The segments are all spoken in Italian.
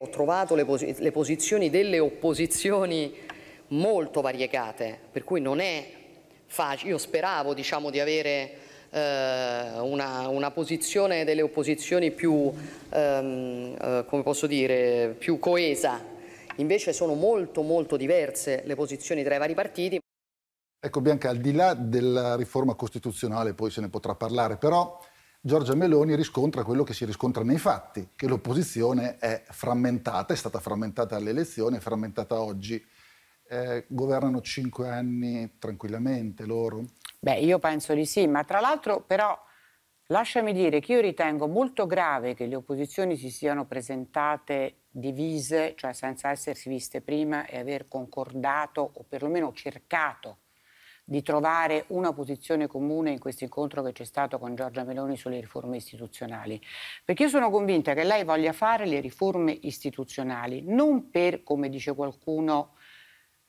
Ho trovato le, pos le, posizioni delle opposizioni molto variegate, per cui non è facile. Io speravo diciamo, di avere eh, una, una, posizione delle opposizioni più, ehm, eh, dire, più coesa. Invece sono molto molto diverse le posizioni tra i vari partiti. Ecco Bianca, al di là della riforma costituzionale, poi se ne potrà parlare, però Giorgia Meloni riscontra quello che si riscontra nei fatti, che l'opposizione è frammentata, è stata frammentata alle elezioni, è frammentata oggi. Eh, governano cinque anni tranquillamente loro? Beh, io penso di sì, ma tra l'altro però lasciami dire che io ritengo molto grave che le opposizioni si siano presentate divise, cioè senza essersi viste prima e aver concordato o perlomeno cercato di trovare una posizione comune in questo incontro che c'è stato con Giorgia Meloni sulle riforme istituzionali. Perché io sono convinta che lei voglia fare le riforme istituzionali, non per, come dice qualcuno,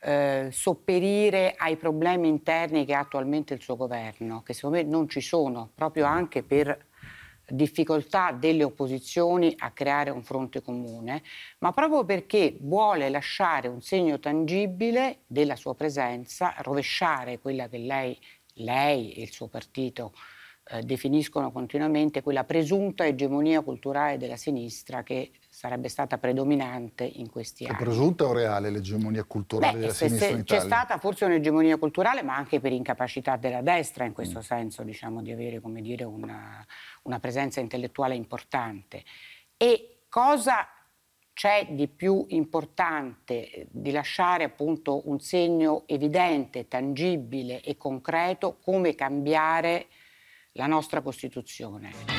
eh, sopperire ai problemi interni che ha attualmente il suo governo, che secondo me non ci sono, proprio anche per difficoltà delle opposizioni a creare un fronte comune, ma proprio perché vuole lasciare un segno tangibile della sua presenza, rovesciare quella che lei, lei e il suo partito eh, definiscono continuamente quella presunta egemonia culturale della sinistra che sarebbe stata predominante in questi anni. È presunta o reale l'egemonia culturale Beh, della se, sinistra se C'è stata forse un'egemonia culturale, ma anche per incapacità della destra, in questo mm. senso, diciamo, di avere dire, una, una presenza intellettuale importante. E cosa c'è di più importante eh, di lasciare appunto un segno evidente, tangibile e concreto come cambiare la nostra Costituzione.